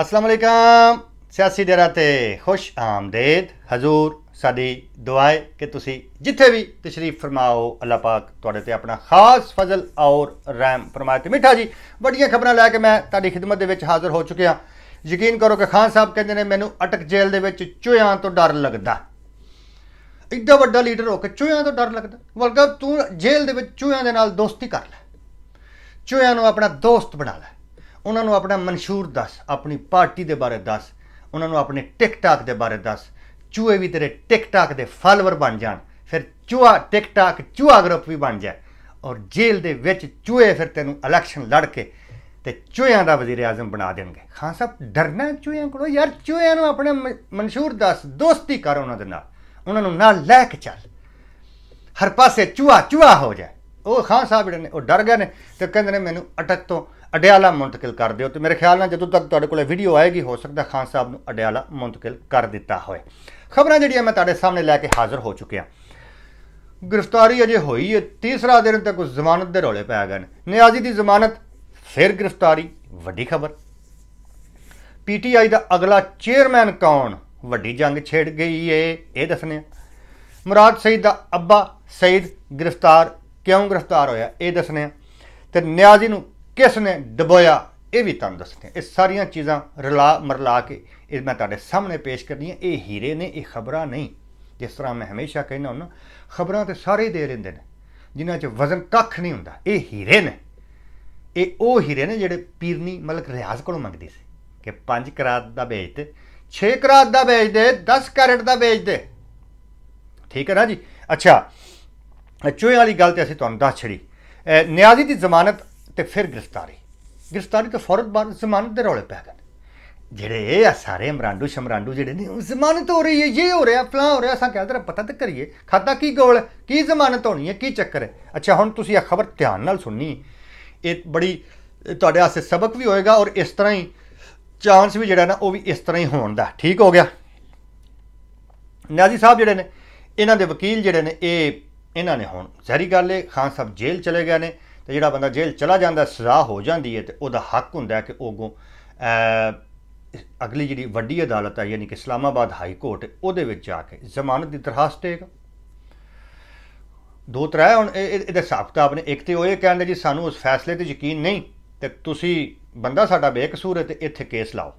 ਅਸਲਾਮ ਅਲੈਕਮ ਸਿਆਸੀ ਡੇਰਾ ਤੇ ਖੁਸ਼ ਆਮਦੇਦ ਹਜ਼ੂਰ ਸਾਡੀ ਦੁਆਏ ਕਿ ਤੁਸੀਂ ਜਿੱਥੇ ਵੀ ਤਸ਼ਰੀਫ ਫਰਮਾਓ ਅੱਲਾਹ ਪਾਕ ਤੁਹਾਡੇ ਤੇ ਆਪਣਾ ਖਾਸ ਫਜ਼ਲ ਔਰ ਰਹਿਮ ਫਰਮਾਏ ਤੇ ਮਿੱਠਾ ਜੀ ਵੱਡੀਆਂ ਖਬਰਾਂ ਲੈ ਕੇ ਮੈਂ ਤੁਹਾਡੀ ਖਿਦਮਤ ਦੇ ਵਿੱਚ ਹਾਜ਼ਰ ਹੋ ਚੁੱਕਿਆ ਯਕੀਨ ਕਰੋ ਕਿ ਖਾਨ ਸਾਹਿਬ ਕਹਿੰਦੇ ਨੇ ਮੈਨੂੰ ਅਟਕ ਜੇਲ੍ਹ ਦੇ ਵਿੱਚ ਚੂਹਿਆਂ ਤੋਂ ਡਰ ਲੱਗਦਾ ਇੱਡਾ ਵੱਡਾ ਲੀਡਰ ਹੋ ਕੇ ਚੂਹਿਆਂ ਤੋਂ ਡਰ ਲੱਗਦਾ ਵਲਗਾ ਤੂੰ ਜੇਲ੍ਹ ਦੇ ਵਿੱਚ ਚੂਹਿਆਂ ਦੇ ਨਾਲ ਦੋਸਤੀ ਕਰ ਲੈ ਚੂਹਿਆਂ ਨੂੰ ਆਪਣਾ ਦੋਸਤ ਬਣਾ ਲੈ ਉਹਨਾਂ ਨੂੰ ਆਪਣਾ ਮਨਸ਼ੂਰ ਦੱਸ ਆਪਣੀ ਪਾਰਟੀ ਦੇ ਬਾਰੇ ਦੱਸ ਉਹਨਾਂ ਨੂੰ ਆਪਣੇ ਟਿਕਟਾਕ ਦੇ ਬਾਰੇ ਦੱਸ ਚੂਹੇ ਵੀ ਤੇਰੇ ਟਿਕਟਾਕ ਦੇ ਫਾਲੋਅਰ ਬਣ ਜਾਣ ਫਿਰ ਚੂਹਾ ਟਿਕਟਾਕ ਚੂਹਾ ਗਰੁੱਪ ਵੀ ਬਣ ਜਾ ਔਰ ਜੇਲ੍ਹ ਦੇ ਵਿੱਚ ਚੂਹੇ ਫਿਰ ਤੈਨੂੰ ਇਲੈਕਸ਼ਨ ਲੜ ਕੇ ਤੇ ਚੂਹਿਆਂ ਦਾ ਵਜ਼ੀਰ ਆਜ਼ਮ ਬਣਾ ਦੇਣਗੇ ਖਾਨ ਸਾਹਿਬ ਡਰਨਾ ਚੂਹਿਆਂ ਕੋਲੋਂ ਯਾਰ ਚੂਹਿਆਂ ਨੂੰ ਆਪਣੇ ਮਨਸ਼ੂਰ ਦੱਸ ਦੋਸਤੀ ਕਰ ਉਹਨਾਂ ਦੇ ਨਾਲ ਉਹਨਾਂ ਨੂੰ ਨਾਲ ਲੈ ਕੇ ਚੱਲ ਹਰ ਪਾਸੇ ਚੂਹਾ ਚੂਹਾ ਹੋ ਜਾ ਉਹ ਖਾਨ ਸਾਹਿਬ ਨੇ ਉਹ ਡਰ ਗਏ ਨੇ ਤੇ ਕਹਿੰਦੇ ਨੇ ਮੈਨੂੰ ਅਟਕ ਤੋਂ ਅਡਿਆਲਾ ਮੁੰਤਕਿਲ ਕਰ ਦਿਓ ਤੇ ਮੇਰੇ ਖਿਆਲ ਨਾਲ ਜਦੋਂ ਤੱਕ ਤੁਹਾਡੇ ਕੋਲੇ ਵੀਡੀਓ ਆਏਗੀ ਹੋ ਸਕਦਾ ਖਾਨ ਸਾਹਿਬ ਨੂੰ ਅਡਿਆਲਾ ਮੁੰਤਕਿਲ ਕਰ ਦਿੱਤਾ ਹੋਵੇ ਖਬਰਾਂ ਜਿਹੜੀਆਂ ਮੈਂ ਤੁਹਾਡੇ ਸਾਹਮਣੇ ਲੈ ਕੇ ਹਾਜ਼ਰ ਹੋ ਚੁੱਕਿਆ ਗ੍ਰਿਫਤਾਰੀ ਅਜੇ ਹੋਈ ਹੈ ਤੀਸਰਾ ਦਿਨ ਤੱਕ ਉਸ ਜ਼ਮਾਨਤ ਦੇ ਰੋਲੇ ਪੈ ਗਏ ਨੇ ਨਿਆਜ਼ੀ ਦੀ ਜ਼ਮਾਨਤ ਫਿਰ ਗ੍ਰਿਫਤਾਰੀ ਵੱਡੀ ਖਬਰ ਪੀਟੀਆਈ ਦਾ ਅਗਲਾ ਚੇਅਰਮੈਨ ਕੌਣ ਵੱਡੀ ਜੰਗ ਛੇੜ ਗਈ ਏ ਇਹ ਦੱਸਨੇ ਮੁਰਾਦ ਸਈਦ ਦਾ ਅੱਬਾ ਸਈਦ ਗ੍ਰਿਫਤਾਰ ਕਿਉਂ ਗ੍ਰਿਫਤਾਰ ਹੋਇਆ ਇਹ ਦੱਸਨੇ ਤੇ ਨਿਆਜ਼ੀ ਨੂੰ ਕਿਸ ਨੇ ਡਬੋਇਆ ਇਹ ਵੀ ਤੁਹਾਨੂੰ ਦੱਸਦੇ ਹਾਂ ਇਹ ਸਾਰੀਆਂ ਚੀਜ਼ਾਂ ਰਲਾ ਮਰਲਾ ਕੇ ਇਹ ਮੈਂ ਤੁਹਾਡੇ ਸਾਹਮਣੇ ਪੇਸ਼ ਕਰਦੀ ਹਾਂ ਇਹ ਹੀਰੇ ਨੇ ਇਹ ਖਬਰਾਂ ਨਹੀਂ ਜਿਸ ਤਰ੍ਹਾਂ ਮੈਂ ਹਮੇਸ਼ਾ ਕਹਿੰਦਾ ਹਾਂ ਖਬਰਾਂ ਤੇ ਸਾਰੇ ਦੇ ਰਹਿੰਦੇ ਨੇ ਜਿਨ੍ਹਾਂ 'ਚ ਵਜ਼ਨ ਕੱਖ ਨਹੀਂ ਹੁੰਦਾ ਇਹ ਹੀਰੇ ਨੇ ਇਹ ਉਹ ਹੀਰੇ ਨੇ ਜਿਹੜੇ ਪੀਰਨੀ ਮਲਕ ਰਿਆਜ਼ ਕੋਲੋਂ ਮੰਗਦੀ ਸੀ ਕਿ 5 ਕਰਾਤ ਦਾ ਵੇਚ ਤੇ 6 ਕਰਾਤ ਦਾ ਵੇਚ ਦੇ 10 ਕੈਰਟ ਦਾ ਵੇਚ ਦੇ ਠੀਕ ਹੈ ਨਾ ਜੀ ਅੱਛਾ ਚੋਏ ਵਾਲੀ ਗੱਲ ਤੇ ਅਸੀਂ ਤੁਹਾਨੂੰ ਦੱਸ ਛੜੀ ਨਿਆਜ਼ੀ ਦੀ ਜ਼ਮਾਨਤ ਤੇ ਫਿਰ ਗ੍ਰਿਫਤਾਰੀ ਗ੍ਰਿਫਤਾਰੀ ਤੋਂ ਫੌਰਨ ਬਾਅਦ ਜ਼ਮਾਨਤ ਦੇ ਰੋਲੇ ਪੈ ਗਏ ਜਿਹੜੇ ਇਹ ਆ ਸਾਰੇ ਮਰਾਂਡੂ ਸ਼ਮਰਾਂਡੂ ਜਿਹੜੇ ਨੇ ਜ਼ਮਾਨਤ ਹੋ ਰਹੀ ਹੈ ਇਹ ਹੋ ਰਿਹਾ ਫਲਾ ਹੋ ਰਿਹਾ ਅਸਾਂ ਕਹਿੰਦੇ ਰ ਪਤਾ ਤੇ ਕਰੀਏ ਖਾਤਾ ਕੀ ਗੋਲ ਕੀ ਜ਼ਮਾਨਤ ਹੋਣੀ ਹੈ ਕੀ ਚੱਕਰ ਹੈ ਅੱਛਾ ਹੁਣ ਤੁਸੀਂ ਇਹ ਖਬਰ ਧਿਆਨ ਨਾਲ ਸੁਣਨੀ ਇਹ ਬੜੀ ਤੁਹਾਡੇ ਆਸੇ ਸਬਕ ਵੀ ਹੋਏਗਾ ਔਰ ਇਸ ਤਰ੍ਹਾਂ ਹੀ ਚਾਂਸ ਵੀ ਜਿਹੜਾ ਨਾ ਉਹ ਵੀ ਇਸ ਤਰ੍ਹਾਂ ਹੀ ਹੋਣ ਦਾ ਠੀਕ ਹੋ ਗਿਆ ਨਿਆਜ਼ੀ ਸਾਹਿਬ ਜਿਹੜੇ ਨੇ ਇਹਨਾਂ ਦੇ ਵਕੀਲ ਜਿਹੜੇ ਨੇ ਇਹ ਇਹਨਾਂ ਨੇ ਹੁਣ ਜ਼ਹਿਰੀ ਗੱਲ ਹੈ ਖਾਨ ਸਾਹਿਬ ਜੇਲ੍ਹ ਚਲੇ ਗਏ ਨੇ ਤੇ ਜਿਹੜਾ ਬੰਦਾ ਜੇਲ੍ਹ ਚਲਾ ਜਾਂਦਾ ਸਜ਼ਾ ਹੋ ਜਾਂਦੀ ਹੈ ਤੇ ਉਹਦਾ ਹੱਕ ਹੁੰਦਾ ਕਿ ਉਹਗੋਂ ਅਗਲੀ ਜਿਹੜੀ ਵੱਡੀ ਅਦਾਲਤ ਹੈ ਯਾਨੀ ਕਿ ਇਸਲਾਮਾਬਾਦ ਹਾਈ ਕੋਰਟ ਉਹਦੇ ਵਿੱਚ ਜਾ ਕੇ ਜ਼ਮਾਨਤ ਦੀ ਦਰਖਾਸਤ ਦੇਗਾ ਦੋ ਤਰ੍ਹਾਂ ਹੁਣ ਇਹਦੇ ਹਿਸਾਬ ਕਿਤਾਬ ਇੱਕ ਤੇ ਉਹ ਇਹ ਕਹਿੰਦੇ ਜੀ ਸਾਨੂੰ ਉਸ ਫੈਸਲੇ ਤੇ ਯਕੀਨ ਨਹੀਂ ਤੇ ਤੁਸੀਂ ਬੰਦਾ ਸਾਡਾ ਬੇਕਸੂਰ ਹੈ ਤੇ ਇੱਥੇ ਕੇਸ ਲਾਓ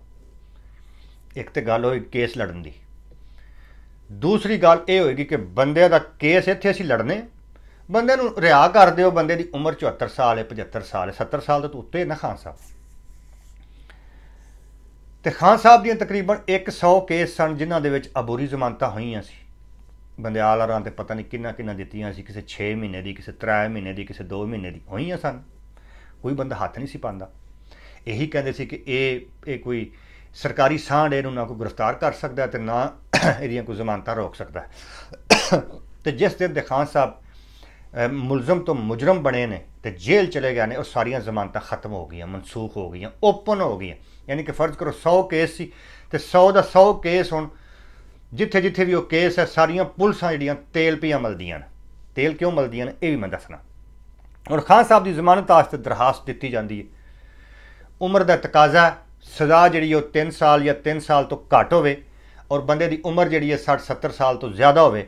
ਇੱਕ ਤੇ ਗੱਲ ਹੋਈ ਕੇਸ ਲੜਨ ਦੀ ਦੂਸਰੀ ਗੱਲ ਇਹ ਹੋਏਗੀ ਕਿ ਬੰਦੇ ਦਾ ਕੇਸ ਇੱਥੇ ਅਸੀਂ ਲੜਨੇ ਬੰਦੇ ਨੂੰ ਰਿਹਾ ਕਰ ਦਿਓ ਬੰਦੇ ਦੀ ਉਮਰ 74 ਸਾਲ ਹੈ 75 ਸਾਲ ਹੈ 70 ਸਾਲ ਤੋਂ ਉੱਤੇ ਨਾ ਖਾਨ ਸਾਹਿਬ ਤੇ ਖਾਨ ਸਾਹਿਬ ਦੀਆਂ ਤਕਰੀਬਨ 100 ਕੇਸ ਸਨ ਜਿਨ੍ਹਾਂ ਦੇ ਵਿੱਚ ਅਬੂਰੀ ਜ਼ਮਾਨਤਾਂ ਹੋਈਆਂ ਸੀ ਬੰਦਿਆਲ ਹਰਾਂ ਤੇ ਪਤਾ ਨਹੀਂ ਕਿੰਨਾ ਕਿੰਨਾ ਦਿੱਤੀਆਂ ਸੀ ਕਿਸੇ 6 ਮਹੀਨੇ ਦੀ ਕਿਸੇ 3 ਮਹੀਨੇ ਦੀ ਕਿਸੇ 2 ਮਹੀਨੇ ਦੀ ਹੋਈਆਂ ਸਨ ਕੋਈ ਬੰਦਾ ਹੱਥ ਨਹੀਂ ਸੀ ਪਾਉਂਦਾ ਇਹੀ ਕਹਿੰਦੇ ਸੀ ਕਿ ਇਹ ਇਹ ਕੋਈ ਸਰਕਾਰੀ ਸਾਂਢ ਇਹਨੂੰ ਨਾ ਕੋਈ ਗ੍ਰਿਫਤਾਰ ਕਰ ਸਕਦਾ ਤੇ ਨਾ ਇਹਦੀਆਂ ਕੋਈ ਜ਼ਮਾਨਤਾਂ ਰੋਕ ਸਕਦਾ ਤੇ ਜਿਸ ਦਿਨ ਦੇ ਖਾਨ ਸਾਹਿਬ मुलम तो मुजरम बने ने तो जेल चले गए ने और सारिया जमानत खत्म हो गई मनसूख हो गई ओपन हो गई यानी कि फर्ज करो सौ केस सी तो सौ का सौ केस हूँ जिथे जिथे भी वह केस है सारिया पुलिसा जड़िया तेल पियाँ मलदियाँ तेल क्यों मिलदिया ने यह भी मैं दसना और खान साहब की जमानत आस्ते दरखास्त दी जाती है उम्र का तकाजा सज़ा जी तीन साल या तीन साल तो घट हो और बंदे की उम्र जी सठ सत्तर साल तो ज़्यादा होवे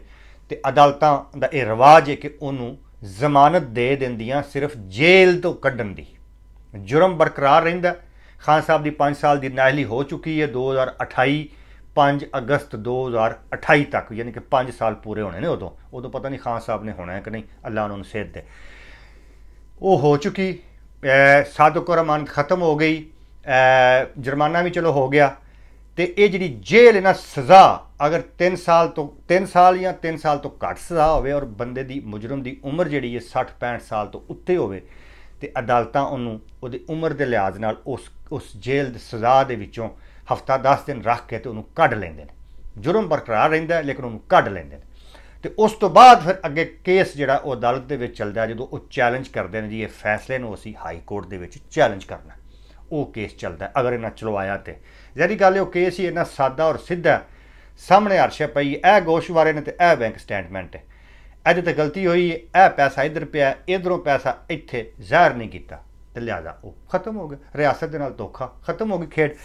ਤੇ ਅਦਾਲਤਾਂ ਦਾ ਇਹ ਰਿਵਾਜ ਹੈ ਕਿ ਉਹਨੂੰ ਜ਼ਮਾਨਤ ਦੇ ਦਿੰਦੀਆਂ ਸਿਰਫ ਜੇਲ੍ਹ ਤੋਂ ਕੱਢਣ ਦੀ ਜੁਰਮ ਬਰਕਰਾਰ ਰਹਿੰਦਾ ਖਾਨ ਸਾਹਿਬ ਦੀ 5 ਸਾਲ ਦੀ ਨਾਹਲੀ ਹੋ ਚੁੱਕੀ ਹੈ 2028 5 ਅਗਸਤ 2028 ਤੱਕ ਯਾਨੀ ਕਿ 5 ਸਾਲ ਪੂਰੇ ਹੋਣੇ ਨੇ ਉਦੋਂ ਉਦੋਂ ਪਤਾ ਨਹੀਂ ਖਾਨ ਸਾਹਿਬ ਨੇ ਹੋਣਾ ਹੈ ਕਿ ਨਹੀਂ ਅੱਲਾ ਉਹਨਾਂ ਨੂੰ ਸਿਹਤ ਦੇ ਉਹ ਹੋ ਚੁੱਕੀ ਸਾਧੂ ਕੁਰਮਾਨ ਖਤਮ ਹੋ ਗਈ ਜੁਰਮਾਨਾ ਵੀ ਚਲੋ ਹੋ ਗਿਆ ਤੇ ਇਹ ਜਿਹੜੀ ਜੇਲ੍ਹ ਇਹਨਾਂ ਸਜ਼ਾ ਅਗਰ 3 ਸਾਲ ਤੋਂ 3 ਸਾਲ ਜਾਂ 3 ਸਾਲ ਤੋਂ ਘੱਟ ਸਜ਼ਾ ਹੋਵੇ ਔਰ ਬੰਦੇ ਦੀ ਮੁਜਰਮ ਦੀ ਉਮਰ ਜਿਹੜੀ ਹੈ 60 65 ਸਾਲ ਤੋਂ ਉੱਤੇ ਹੋਵੇ ਤੇ ਅਦਾਲਤਾਂ ਉਹਨੂੰ ਉਹਦੀ ਉਮਰ ਦੇ ਲਿਹਾਜ਼ ਨਾਲ ਉਸ ਉਸ ਜੇਲ੍ਹ ਦੀ ਸਜ਼ਾ ਦੇ ਵਿੱਚੋਂ ਹਫਤਾ 10 ਦਿਨ ਰੱਖ ਕੇ ਤੇ ਉਹਨੂੰ ਕੱਢ ਲੈਂਦੇ ਨੇ ਜੁਰਮ ਬਰਕਰਾਰ ਰਹਿੰਦਾ ਹੈ ਲੇਕਿਨ ਉਹਨੂੰ ਕੱਢ ਲੈਂਦੇ ਨੇ ਤੇ ਉਸ ਤੋਂ ਬਾਅਦ ਫਿਰ ਅੱਗੇ ਕੇਸ ਜਿਹੜਾ ਉਹ ਅਦਾਲਤ ਦੇ ਵਿੱਚ ਚੱਲਦਾ ਜਦੋਂ ਉਹ ਚੈਲੰਜ ਕਰਦੇ ਨੇ ਜੀ ਇਹ ਫੈਸਲੇ ਨੂੰ ਅਸੀਂ ਹਾਈ ਕੋਰਟ ਦੇ ਵਿੱਚ ਚੈਲੰਜ ਕਰਨਾ ਉਹ ਕੇਸ ਚੱਲਦਾ ਅਗਰ ਇਹਨਾਂ ਚਲਵਾਇਆ ਤੇ ਜਿਹੜੀ ਗੱਲ ਉਹ ਕੇਸ ਹੀ ਇਹਨਾਂ ਸਾਦਾ ਔਰ ਸਿੱਧਾ ਸਾਹਮਣੇ ਅਰਸ਼ੇ ਪਈ ਇਹ ਗੋਸ਼ਵਾਰੇ ਨੇ ਤੇ ਇਹ ਬੈਂਕ ਸਟੇਟਮੈਂਟ ਹੈ ਅੱਜ ਤੇ ਗਲਤੀ ਹੋਈ ਇਹ ਪੈਸਾ ਇਧਰ ਪਿਆ ਇਧਰੋਂ ਪੈਸਾ ਇੱਥੇ ਜ਼ਾਹਰ ਨਹੀਂ ਕੀਤਾ ਤੇ ਲਿਆਦਾ ਉਹ ਖਤਮ ਹੋ ਗਿਆ ਰਿਆਸਤ ਦੇ ਨਾਲ ਧੋਖਾ ਖਤਮ ਹੋ ਗਈ ਖੇਡ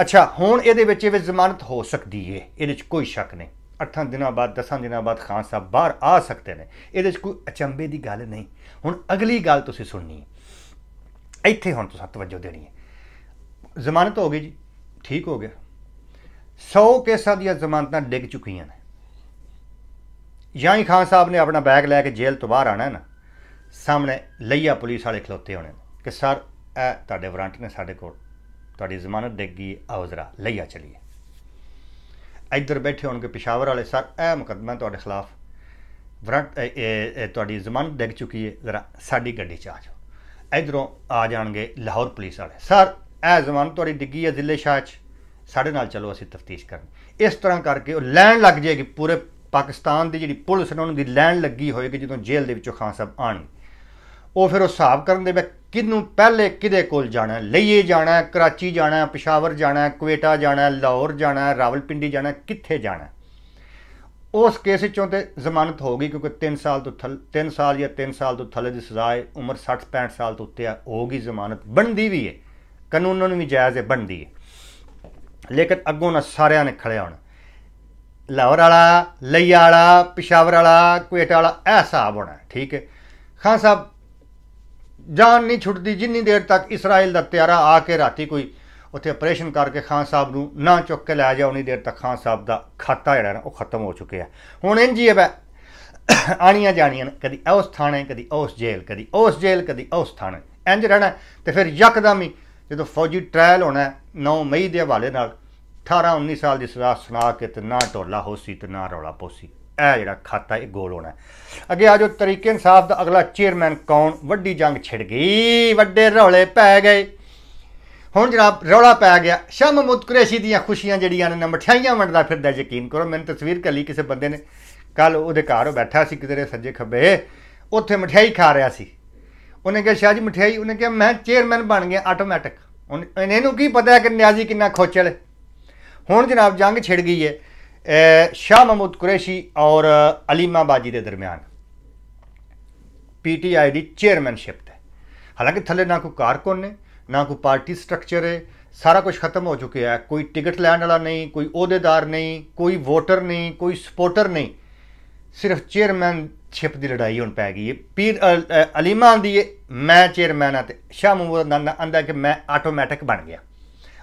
ਅੱਛਾ ਹੁਣ ਇਹਦੇ ਵਿੱਚ ਇਹ ਜ਼ਮਾਨਤ ਹੋ ਸਕਦੀ ਏ ਇਹਦੇ ਵਿੱਚ ਕੋਈ ਸ਼ੱਕ ਨਹੀਂ ਅੱਠਾਂ ਦਿਨਾਂ ਬਾਅਦ ਦਸਾਂ ਦਿਨਾਂ ਬਾਅਦ ਖਾਨ ਸਾਹਿਬ ਬਾਹਰ ਆ ਸਕਦੇ ਨੇ ਇਹਦੇ ਵਿੱਚ ਕੋਈ ਅਚੰਬੇ ਦੀ ਗੱਲ ਨਹੀਂ ਹੁਣ ਅਗਲੀ ਗੱਲ ਤੁਸੀਂ ਸੁਣਨੀ ਹੈ ਇੱਥੇ ਹੁਣ ਤੁਸੀਂ ਤਵੱਜੋ ਦੇਣੀ ਹੈ ਜ਼ਮਾਨਤ ਹੋ ਗਈ ਜੀ ਠੀਕ ਹੋ ਗਿਆ 100 ਕੇਸਾਂ ਦੀਆਂ ਜ਼ਮਾਨਤਾਂ ਡਿੱਗ ਚੁੱਕੀਆਂ ਨੇ ਯਾਹੀ ਖਾਨ ਸਾਹਿਬ ਨੇ ਆਪਣਾ ਬੈਗ ਲੈ ਕੇ ਜੇਲ੍ਹ ਤੋਂ ਬਾਹਰ ਆਣਾ ਨਾ ਸਾਹਮਣੇ ਲਈਆ ਪੁਲਿਸ ਵਾਲੇ ਖਲੋਤੇ ਹੋਣੇ ਕਿ ਸਰ ਇਹ ਤੁਹਾਡੇ ਵਾਰੰਟ ਨੇ ਸਾਡੇ ਕੋਲ ਤੁਹਾਡੀ ਜ਼ਮਾਨਤ ਡਿੱਗ ਗਈ ਆਓ ਜ਼ਰਾ ਲਈਆ ਚਲੀਏ ਇੱਧਰ ਬੈਠੇ ਹੋਣਗੇ ਪਿਸ਼ਾਵਰ ਵਾਲੇ ਸਰ ਇਹ ਮੁਕਦਮਾ ਤੁਹਾਡੇ ਖਿਲਾਫ ਵਾਰੰਟ ਤੁਹਾਡੀ ਜ਼ਮਾਨਤ ਡਿੱਗ ਚੁੱਕੀ ਹੈ ਜ਼ਰਾ ਸਾਡੀ ਗੱਡੀ 'ਚ ਆ ਜਾਓ ਇਧਰੋਂ ਆ ਜਾਣਗੇ ਲਾਹੌਰ ਪੁਲਿਸ ਵਾਲੇ ਸਰ ਇਹ ਜ਼ਮਾਨਤ ਤੁਹਾਡੀ ਡਿੱਗੀ ਹੈ ਜ਼ਿਲ੍ਹੇ ਸ਼ਾਹ 'ਚ ਸਾਡੇ ਨਾਲ ਚਲੋ ਅਸੀਂ ਤਫਤੀਸ਼ ਕਰਨ ਇਸ ਤਰ੍ਹਾਂ ਕਰਕੇ ਉਹ ਲੈਣ ਲੱਗ ਜਾਏਗੀ ਪੂਰੇ ਪਾਕਿਸਤਾਨ ਦੀ ਜਿਹੜੀ ਪੁਲਿਸ ਨੇ ਉਹਨਾਂ ਦੀ ਲੈਣ ਲੱਗੀ ਹੋਏਗੀ ਜਦੋਂ ਜੇਲ੍ਹ ਦੇ ਵਿੱਚੋਂ ਖਾਨ ਸਾਹਿਬ ਆਣ ਉਹ ਫਿਰ ਉਹ ਹਿਸਾਬ ਕਰਨ ਦੇ ਵਿੱਚ ਕਿੰਨੂੰ ਪਹਿਲੇ ਕਿਦੇ ਕੋਲ ਜਾਣਾ ਲਈਏ ਜਾਣਾ ਕਰਾਚੀ ਜਾਣਾ ਪਸ਼ਾਵਰ ਜਾਣਾ ਕੁਵੇਟਾ ਜਾਣਾ ਲਾਹੌਰ ਜਾਣਾ ਰਾਵਲਪਿੰਡੀ ਜਾਣਾ ਕਿੱਥੇ ਜਾਣਾ ਉਸ ਕੇਸ ਵਿੱਚੋਂ ਤੇ ਜ਼ਮਾਨਤ ਹੋ ਗਈ ਕਿਉਂਕਿ 3 ਸਾਲ ਤੋਂ ਥੱਲੇ 3 ਸਾਲ ਜਾਂ 3 ਸਾਲ ਤੋਂ ਥੱਲੇ ਦੀ ਸਜ਼ਾ ਹੈ ਉਮਰ 60 65 ਸਾਲ ਤੋਂ ਉੱਤੇ ਆ ਹੋਗੀ ਜ਼ਮਾਨਤ ਬਣਦੀ ਵੀ ਹੈ ਕਾਨੂੰਨਾਂ ਨੂੰ ਵੀ ਜਾਇਜ਼ ਹੈ ਬਣਦੀ ਹੈ ਲੇਕਿਨ ਅੱਗੋਂ ਨਾ ਸਾਰਿਆਂ ਨੇ ਖੜਿਆ ਹੁਣ ਲਾਹੌਰ ਵਾਲਾ ਲਈ ਵਾਲਾ ਪਿਸ਼ਾਵਰ ਵਾਲਾ ਕੁਏਟ ਵਾਲਾ ਇਹ ਹਿਸਾਬ ਹੋਣਾ ਠੀਕ ਹੈ ਖਾਨ ਸਾਹਿਬ ਜਾਨ ਨਹੀਂ ਛੁੱਟਦੀ ਜਿੰਨੀ ਦੇਰ ਤੱਕ ਇਸਰਾਇਲ ਦਾ ਤਿਆਰਾ ਆ ਕੇ ਰਾਤੀ ਕੋਈ ਉੱਥੇ ਆਪਰੇਸ਼ਨ ਕਰਕੇ ਖਾਨ ਸਾਹਿਬ ਨੂੰ ਨਾ ਚੁੱਕ ਕੇ ਲੈ ਜਾ ਉਨੀ ਦੇਰ ਤੱਕ ਖਾਨ ਸਾਹਿਬ ਦਾ ਖਾਤਾ ਜਿਹੜਾ ਨਾ ਉਹ ਖਤਮ ਹੋ ਚੁੱਕਿਆ ਹੁਣ ਇੰਜ ਹੀ ਹੈ ਆਣੀਆਂ ਜਾਣੀਆਂ ਕਦੀ ਉਸ ਥਾਣੇ ਕਦੀ ਉਸ ਜੇਲ੍ਹ ਕਦੀ ਉਸ ਜੇਲ੍ਹ ਕਦੀ ਉਸ ਥਾਣੇ ਇੰਜ ਰਹਿਣਾ ਤੇ ਫਿਰ ਯਕਦਮ ਹੀ ਜਦੋਂ ਫੌਜੀ ਟ੍ਰਾਇਲ ਹੋਣਾ 9 ਮਈ ਦੇ ਹਵਾਲੇ ਨਾਲ 18 19 ਸਾਲ ਦੀ ਸਜ਼ਾ ਸੁਣਾ ਕੇ ਤੇ ਨਾ ਢੋਲਾ ਹੋਸੀ ਤੇ ਨਾ ਰੌਲਾ ਪੋਸੀ ਇਹ ਜਿਹੜਾ ਖਾਤਾ ਇਹ ਗੋਲ ਹੋਣਾ ਅੱਗੇ ਆਜੋ ਤਰੀਕੇ ਇਨਸਾਫ ਦਾ ਅਗਲਾ ਚੇਅਰਮੈਨ ਕੌਣ ਵੱਡੀ ਜੰਗ ਛਿੜ ਗਈ ਵੱਡੇ ਰੌਲੇ ਪੈ ਗਏ ਹੁਣ ਜਿਹੜਾ ਰੌਲਾ ਪੈ ਗਿਆ ਸ਼ਮ ਮਹਮੂਦ ਦੀਆਂ ਖੁਸ਼ੀਆਂ ਜਿਹੜੀਆਂ ਨੇ ਮਠਿਆਈਆਂ ਵੰਡਦਾ ਫਿਰਦਾ ਯਕੀਨ ਕਰੋ ਮੈਨੂੰ ਤਸਵੀਰ ਕੱਲੀ ਕਿਸੇ ਬੰਦੇ ਨੇ ਕੱਲ ਉਹਦੇ ਘਰ ਬੈਠਾ ਸੀ ਕਿਧਰੇ ਸੱਜੇ ਖੱਬੇ ਉੱਥੇ ਮਠਿਆਈ ਖਾ ਰਿਹਾ ਸੀ ਉਹਨੇ ਕਿਹਾ ਸ਼ਾਹ ਜੀ ਮਠਿਆਈ ਉਹਨੇ ਕਿਹਾ ਮੈਂ ਚੇਅਰਮੈਨ ਬਣ ਗਿਆ ਆਟੋਮੈਟਿਕ ਉਹਨੇ ਇਹਨੂੰ ਕੀ ਪਤਾ ਕਿ ਨਿਆਜ਼ੀ ਕਿੰਨਾ ਖੋਚਲ ਹੈ हूँ जनाब जंग छिड़ गई है शाह महमूद कुरैशी और अलीमाबाजी के दरम्यान पी टी आई की चेयरमैनशिप है हालांकि थले ना कोई कारकुन ने ना कोई पार्टी स्ट्रक्चर है सारा कुछ खत्म हो चुके है कोई टिकट लैन वाला नहीं कोई अहदेदार नहीं कोई वोटर नहीं कोई सपोटर नहीं सिर्फ चेयरमैनशिप की लड़ाई हूँ पै गई है पीर अलीमा आँदी है मैं चेयरमैन हाँ तो शाह महमूद आंदा कि मैं आटोमैटिक बन गया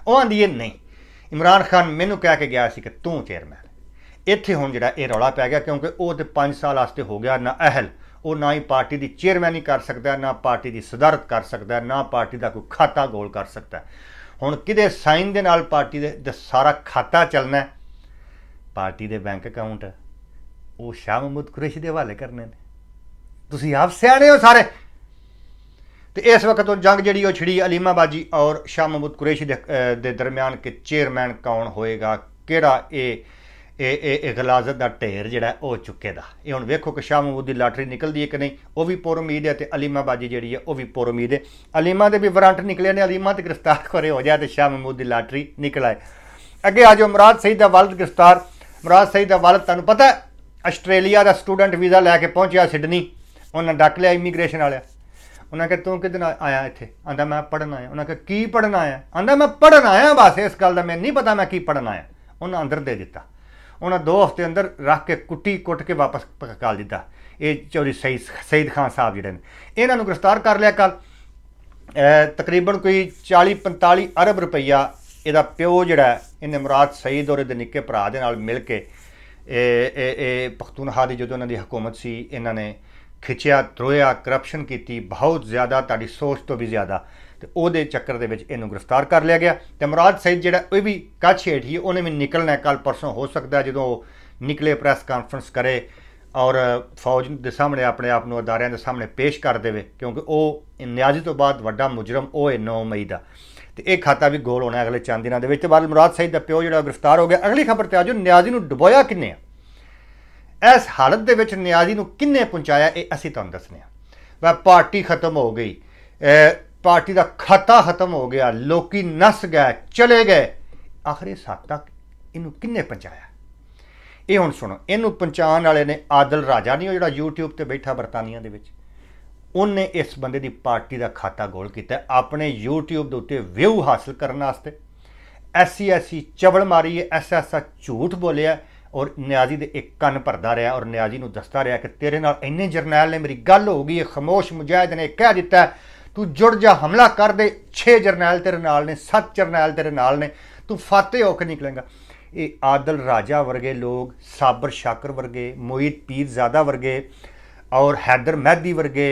वह आँदी है नहीं ਇਮਰਾਨ ਖਾਨ ਮੈਨੂੰ ਕਹਿ ਕੇ ਗਿਆ ਸੀ ਕਿ ਤੂੰ ਚੇਅਰਮੈਨ ਇੱਥੇ ਹੁਣ ਜਿਹੜਾ ਇਹ ਰੌਲਾ ਪੈ ਗਿਆ ਕਿਉਂਕਿ ਉਹ ਤੇ 5 ਸਾਲ ਵਾਸਤੇ ਹੋ ਗਿਆ ਨਾ ਅਹਲ ਉਹ ਨਾ ਹੀ ਪਾਰਟੀ ਦੀ ਚੇਅਰਮੈਨੀ ਕਰ ਸਕਦਾ ਨਾ ਪਾਰਟੀ ਦੀ ਸਦਾਰਤ ਕਰ ਸਕਦਾ ਨਾ ਪਾਰਟੀ ਦਾ ਕੋਈ ਖਾਤਾ ਗੋਲ ਕਰ ਸਕਦਾ ਹੁਣ ਕਿਹਦੇ ਸਾਈਨ ਦੇ ਨਾਲ ਪਾਰਟੀ ਦੇ ਸਾਰਾ ਖਾਤਾ ਚੱਲਣਾ ਪਾਰਟੀ ਦੇ ਬੈਂਕ ਅਕਾਊਂਟ ਉਹ ਸ਼ਾਹ ਮਹਿਮੂਦ ਕੁਰੇਸ਼ੀ ਦੇ ਹਵਾਲੇ ਕਰਨੇ ਨੇ ਤੁਸੀਂ ਆਪ ਸਿਆਣੇ ਹੋ ਸਾਰੇ ਤੇ ਇਸ ਵਕਤ ਉਹ ਜੰਗ ਜਿਹੜੀ ਉਹ ਛਿੜੀ ਅਲੀਮਾ ਬਾਜੀ ਔਰ ਸ਼ਾਹ ਮਹਮੂਦ ਕੁਰੈਸ਼ੀ ਦੇ ਦਰਮਿਆਨ ਕਿ ਚੇਅਰਮੈਨ ਕੌਣ ਹੋਏਗਾ ਕਿਹੜਾ ਇਹ ਇਹ ਇਹ ਇਗਲਾਜ਼ਤ ਦਾ ਢੇਰ ਜਿਹੜਾ ਉਹ ਚੁੱਕੇ ਦਾ ਇਹ ਹੁਣ ਵੇਖੋ ਕਿ ਸ਼ਾਹ ਮਹਮੂਦ ਦੀ ਲਾਟਰੀ ਨਿਕਲਦੀ ਹੈ ਕਿ ਨਹੀਂ ਉਹ ਵੀ ਪੁਰ ਉਮੀਦ ਹੈ ਤੇ ਅਲੀਮਾ ਬਾਜੀ ਜਿਹੜੀ ਹੈ ਉਹ ਵੀ ਪੁਰ ਉਮੀਦ ਹੈ ਅਲੀਮਾ ਦੇ ਵੀ ਵਾਰੰਟ ਨਿਕਲੇ ਨੇ ਅਲੀਮਾ ਤੇ ਗ੍ਰਿਫਤਾਰ ਕਰੇ ਹੋ ਜਾ ਤੇ ਸ਼ਾਹ ਮਹਮੂਦ ਦੀ ਲਾਟਰੀ ਨਿਕਲ ਆਏ ਅੱਗੇ ਆ ਜਾਓ ਮਰਾਦ ਸਈਦ ਦਾ ਵਲਦ ਗ੍ਰਿਫਤਾਰ ਮਰਾਦ ਸਈਦ ਦਾ ਵਲਦ ਤੁਹਾਨੂੰ ਪਤਾ ਆਸਟ੍ਰੇਲੀਆ ਦਾ ਸਟੂਡੈਂਟ ਵੀਜ਼ਾ ਲੈ ਕੇ ਪਹੁੰਚਿਆ ਸਿਡਨੀ ਉਹਨਾਂ ਡੱਕ ਲਿਆ ਇਮੀਗ੍ਰੇਸ਼ਨ ਵਾਲਿਆ ਉਹਨਾਂ ਕਹਿੰਦੇ ਤੂੰ ਕਿਦਨ ਆਇਆ ਇੱਥੇ ਆਂਦਾ ਮੈਂ ਪੜਨ ਆਇਆ ਉਹਨਾਂ ਕਹਿੰਦੇ ਕੀ ਪੜਨ ਆਇਆ ਆਂਦਾ ਮੈਂ ਪੜਨ ਆਇਆ ਬਸ ਇਸ ਗੱਲ ਦਾ ਮੈਨੂੰ ਨਹੀਂ ਪਤਾ ਮੈਂ ਕੀ ਪੜਨ ਆਇਆ ਉਹਨਾਂ ਅੰਦਰ ਦੇ ਦਿੱਤਾ ਉਹਨਾਂ ਦੋ ਹਫ਼ਤੇ ਅੰਦਰ ਰੱਖ ਕੇ ਕੁੱਟੀ ਕੁੱਟ ਕੇ ਵਾਪਸ ਕਾਲ ਦਿੱਤਾ ਇਹ ਚੌਰੀ ਸਈਦ ਸਈਦ ਖਾਨ ਸਾਹਿਬ ਜਿਹੜੇ ਨੇ ਇਹਨਾਂ ਨੂੰ ਗ੍ਰਿਫਤਾਰ ਕਰ ਲਿਆ ਕੱਲ ਤਕਰੀਬਨ ਕੋਈ 40 45 ਅਰਬ ਰੁਪਈਆ ਇਹਦਾ ਪਿਓ ਜਿਹੜਾ ਇਹਨੇ ਮੁਰਾਦ ਸਈਦ ਔਰ ਇਹਦੇ ਨਿੱਕੇ ਭਰਾ ਦੇ ਨਾਲ ਮਿਲ ਕੇ ਇਹ ਇਹ ਪਖਤੂਨ ਹਾਦੀ ਜਦੋਂ ਉਹਨਾਂ ਦੀ ਹਕੂਮਤ ਸੀ ਇਹਨਾਂ ਨੇ ਖਿੱਚਿਆ ਤਰੋਇਆ ਕਰਪਸ਼ਨ ਕੀਤੀ ਬਹੁਤ ਜ਼ਿਆਦਾ ਤੁਹਾਡੀ ਸੋਚ ਤੋਂ ਵੀ ਜ਼ਿਆਦਾ ਤੇ ਉਹਦੇ ਚੱਕਰ ਦੇ ਵਿੱਚ ਇਹਨੂੰ ਗ੍ਰਿਫਤਾਰ ਕਰ ਲਿਆ ਗਿਆ ਤੇ ਮੁਰਾਦ ਸੈਦ ਜਿਹੜਾ ਉਹ ਵੀ ਕੱਛ ਹੇਠੀ ਉਹਨੇ ਵੀ ਨਿਕਲਣਾ ਕੱਲ ਪਰਸੋਂ ਹੋ ਸਕਦਾ ਜਦੋਂ ਉਹ ਨਿਕਲੇ ਪ੍ਰੈਸ ਕਾਨਫਰੰਸ ਕਰੇ ਔਰ ਫੌਜ ਦੇ ਸਾਹਮਣੇ ਆਪਣੇ ਆਪ ਨੂੰ ਅਦਾਰਿਆਂ ਦੇ ਸਾਹਮਣੇ ਪੇਸ਼ ਕਰ ਦੇਵੇ ਕਿਉਂਕਿ ਉਹ ਨਿਆਜ਼ੀ ਤੋਂ ਬਾਅਦ ਵੱਡਾ ਮੁਜਰਮ ਉਹ ਹੈ 9 ਮਈ ਦਾ ਤੇ ਇਹ ਖਾਤਾ ਵੀ ਗੋਲ ਹੋਣਾ ਅਗਲੇ ਚੰਦ ਦਿਨਾਂ ਦੇ ਵਿੱਚ ਤੇ ਬਾਅਦ ਮੁਰਾਦ ਸੈਦ ਦਾ ਪਿਓ ਜਿਹੜਾ ਗ੍ਰਿਫਤਾਰ ਹੋ ਗਿਆ ਅਗਲੀ ਖਬਰ ਤੇ ਆਜੋ ਨਿਆਜ਼ੀ ਨੂੰ ਡਬੋਇਆ ਕਿੰਨੇ ਆ ਇਸ ਹਾਲਤ ਦੇ ਵਿੱਚ ਨਿਆਜ਼ੀ ਨੂੰ ਕਿੰਨੇ ਪਹੁੰਚਾਇਆ ਇਹ ਅਸੀਂ ਤੁਹਾਨੂੰ ਦੱਸਨੇ ਆ ਵਾ ਪਾਰਟੀ ਖਤਮ ਹੋ ਗਈ ਪਾਰਟੀ ਦਾ ਖਾਤਾ ਖਤਮ ਹੋ ਗਿਆ ਲੋਕੀ ਨਸ ਗਏ ਚਲੇ ਗਏ ਆਖਰੇ ਸੱਤ ਤੱਕ ਇਹਨੂੰ ਕਿੰਨੇ ਪਹੁੰਚਾਇਆ ਇਹ ਹੁਣ ਸੁਣੋ ਇਹਨੂੰ ਪਹੁੰਚਾਉਣ ਵਾਲੇ ਨੇ ਆਦਲ ਰਾਜਾ ਨਹੀਂ ਉਹ ਜਿਹੜਾ YouTube ਤੇ ਬੈਠਾ ਬਰਤਾਨੀਆਂ ਦੇ ਵਿੱਚ ਉਹਨੇ ਇਸ ਬੰਦੇ ਦੀ ਪਾਰਟੀ ਦਾ ਖਾਤਾ ਗੋਲ ਕੀਤਾ ਆਪਣੇ YouTube ਦੇ ਉੱਤੇ ਵਿਊ ਹਾਸਲ ਕਰਨ ਵਾਸਤੇ ਐਸੀ ਐਸੀ ਚਵਲ ਮਾਰੀ ਐ ਐਸਾ ਐਸਾ ਝੂਠ ਬੋਲਿਆ ਔਰ ਨਿਆਜ਼ੀ ਦੇ ਇੱਕ ਕੰਨ ਭਰਦਾ ਰਿਹਾ ਔਰ ਨਿਆਜ਼ੀ ਨੂੰ ਦੱਸਦਾ ਰਿਹਾ ਕਿ ਤੇਰੇ ਨਾਲ ਇੰਨੇ ਜਰਨੈਲ ਨੇ ਮੇਰੀ ਗੱਲ ਹੋ ਗਈ ਹੈ ਖਮੋਸ਼ ਮੁਜਾਹਿਦ ਨੇ ਕਹਿ ਦਿੱਤਾ ਤੂੰ ਜੁੜ ਜਾ ਹਮਲਾ ਕਰ ਦੇ 6 ਜਰਨੈਲ ਤੇਰੇ ਨਾਲ ਨੇ 7 ਜਰਨੈਲ ਤੇਰੇ ਨਾਲ ਨੇ ਤੂੰ ਫਤਿਹ ਹੋ ਕੇ ਨਿਕਲੇਗਾ ਇਹ ਆਦਲ ਰਾਜਾ ਵਰਗੇ ਲੋਕ ਸਾਬਰ ਸ਼ਾਕਰ ਵਰਗੇ ਮੋਹਿਤ ਪੀਰ ਜ਼ਾਦਾ ਵਰਗੇ ਔਰ ਹੈਦਰ ਮਹਿਦੀ ਵਰਗੇ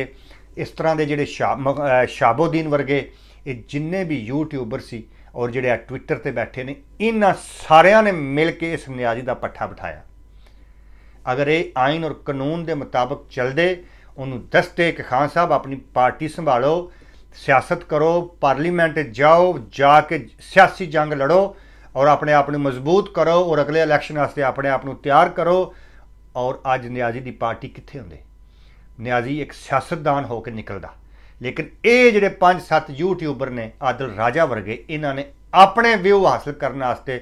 ਇਸ ਤਰ੍ਹਾਂ ਦੇ ਜਿਹੜੇ ਸ਼ਾਬੋਦੀਨ ਵਰਗੇ ਇਹ ਜਿੰਨੇ ਵੀ ਯੂਟਿਊਬਰ ਸੀ ਔਰ ਜਿਹੜੇ ਆ ਟਵਿੱਟਰ ਤੇ ਬੈਠੇ ਨੇ ਇਹਨਾਂ ਸਾਰਿਆਂ ਨੇ ਮਿਲ ਕੇ ਇਸ ਨਿਆਜ਼ੀ ਦਾ ਪੱਠਾ ਬਿਠਾਇਆ ਅਗਰ ਇਹ ਆਇਨ ਔਰ ਕਾਨੂੰਨ ਦੇ ਮੁਤਾਬਕ ਚੱਲਦੇ ਉਹਨੂੰ ਦੱਸਦੇ ਕਿ ਖਾਨ ਸਾਹਿਬ ਆਪਣੀ ਪਾਰਟੀ ਸੰਭਾਲੋ ਸਿਆਸਤ ਕਰੋ ਪਾਰਲੀਮੈਂਟ ਜਾਓ ਜਾ ਕੇ ਸਿਆਸੀ ਜੰਗ ਲੜੋ ਔਰ ਆਪਣੇ ਆਪ ਨੂੰ ਮਜ਼ਬੂਤ ਕਰੋ ਔਰ ਅਗਲੇ ਇਲੈਕਸ਼ਨ ਵਾਸਤੇ ਆਪਣੇ ਆਪ ਨੂੰ ਤਿਆਰ ਕਰੋ ਔਰ ਅੱਜ ਨਿਆਜ਼ੀ ਦੀ ਪਾਰਟੀ ਕਿੱਥੇ ਹੁੰਦੇ ਨਿਆਜ਼ੀ ਇੱਕ ਸਿਆਸਤਦਾਨ ਹੋ ਕੇ ਨਿਕਲਦਾ ਲੇਕਿਨ ਇਹ ਜਿਹੜੇ 5-7 ਯੂਟਿਊਬਰ ਨੇ ਆਦਲ ਰਾਜਾ ਵਰਗੇ ਇਹਨਾਂ ਨੇ ਆਪਣੇ ਵਿਊ ਹਾਸਲ ਕਰਨ ਵਾਸਤੇ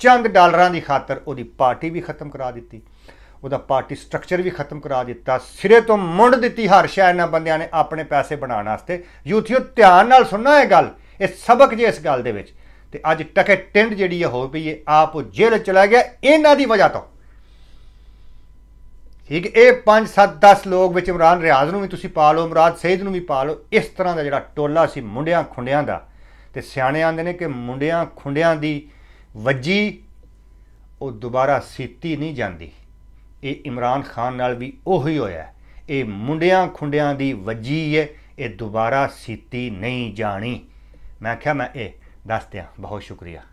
ਚੰਦ ਡਾਲਰਾਂ ਦੀ ਖਾਤਰ ਉਹਦੀ ਪਾਰਟੀ ਵੀ ਖਤਮ ਕਰਾ ਦਿੱਤੀ ਉਹਦਾ ਪਾਰਟੀ ਸਟਰਕਚਰ ਵੀ ਖਤਮ ਕਰਾ ਦਿੱਤਾ ਸਿਰੇ ਤੋਂ ਮੁੰਡ ਦਿੱਤੀ ਹਰ ਸ਼ਾਇਰ ਇਹਨਾਂ ਬੰਦਿਆਂ ਨੇ ਆਪਣੇ ਪੈਸੇ ਬਣਾਉਣ ਵਾਸਤੇ ਯੂਥੀਓ ਧਿਆਨ ਨਾਲ ਸੁਣਨਾ ਇਹ ਗੱਲ ਇਹ ਸਬਕ ਜੇ ਇਸ ਗੱਲ ਦੇ ਵਿੱਚ ਤੇ ਅੱਜ ਟਕੇ ਟਿੰਡ ਜਿਹੜੀ ਹੈ ਹੋ ਪਈ ਹੈ ਆਪ ਉਹ ਜੇਲ੍ਹ ਚਲਾ ਗਿਆ ਇਹਨਾਂ ਦੀ ਵਜ੍ਹਾ ਤੋਂ ਠੀਕ ਇਹ 5 7 10 ਲੋਕ ਵਿੱਚ ਇਮਰਾਨ ਰਿਆਜ਼ ਨੂੰ ਵੀ ਤੁਸੀਂ ਪਾ ਲਓ ਇਮਰਾਨ ਸੈਦ ਨੂੰ ਵੀ ਪਾ ਲਓ ਇਸ ਤਰ੍ਹਾਂ ਦਾ ਜਿਹੜਾ ਟੋਲਾ ਸੀ ਮੁੰਡਿਆਂ ਖੁੰਡਿਆਂ ਦਾ ਤੇ ਸਿਆਣੇ ਆਂਦੇ ਨੇ ਕਿ ਮੁੰਡਿਆਂ ਖੁੰਡਿਆਂ ਦੀ ਵੱਜੀ ਉਹ ਦੁਬਾਰਾ ਸੀਤੀ ਨਹੀਂ ਜਾਂਦੀ ਇਹ ਇਮਰਾਨ ਖਾਨ ਨਾਲ ਵੀ ਉਹੀ ਹੋਇਆ ਇਹ ਮੁੰਡਿਆਂ ਖੁੰਡਿਆਂ ਦੀ ਵੱਜੀ ਹੈ ਇਹ ਦੁਬਾਰਾ ਸੀਤੀ ਨਹੀਂ ਜਾਣੀ ਮੈਂ ਕਿਹਾ ਮੈਂ ਇਹ ਦੱਸ ਦਿਆਂ ਬਹੁਤ ਸ਼ੁਕਰੀਆ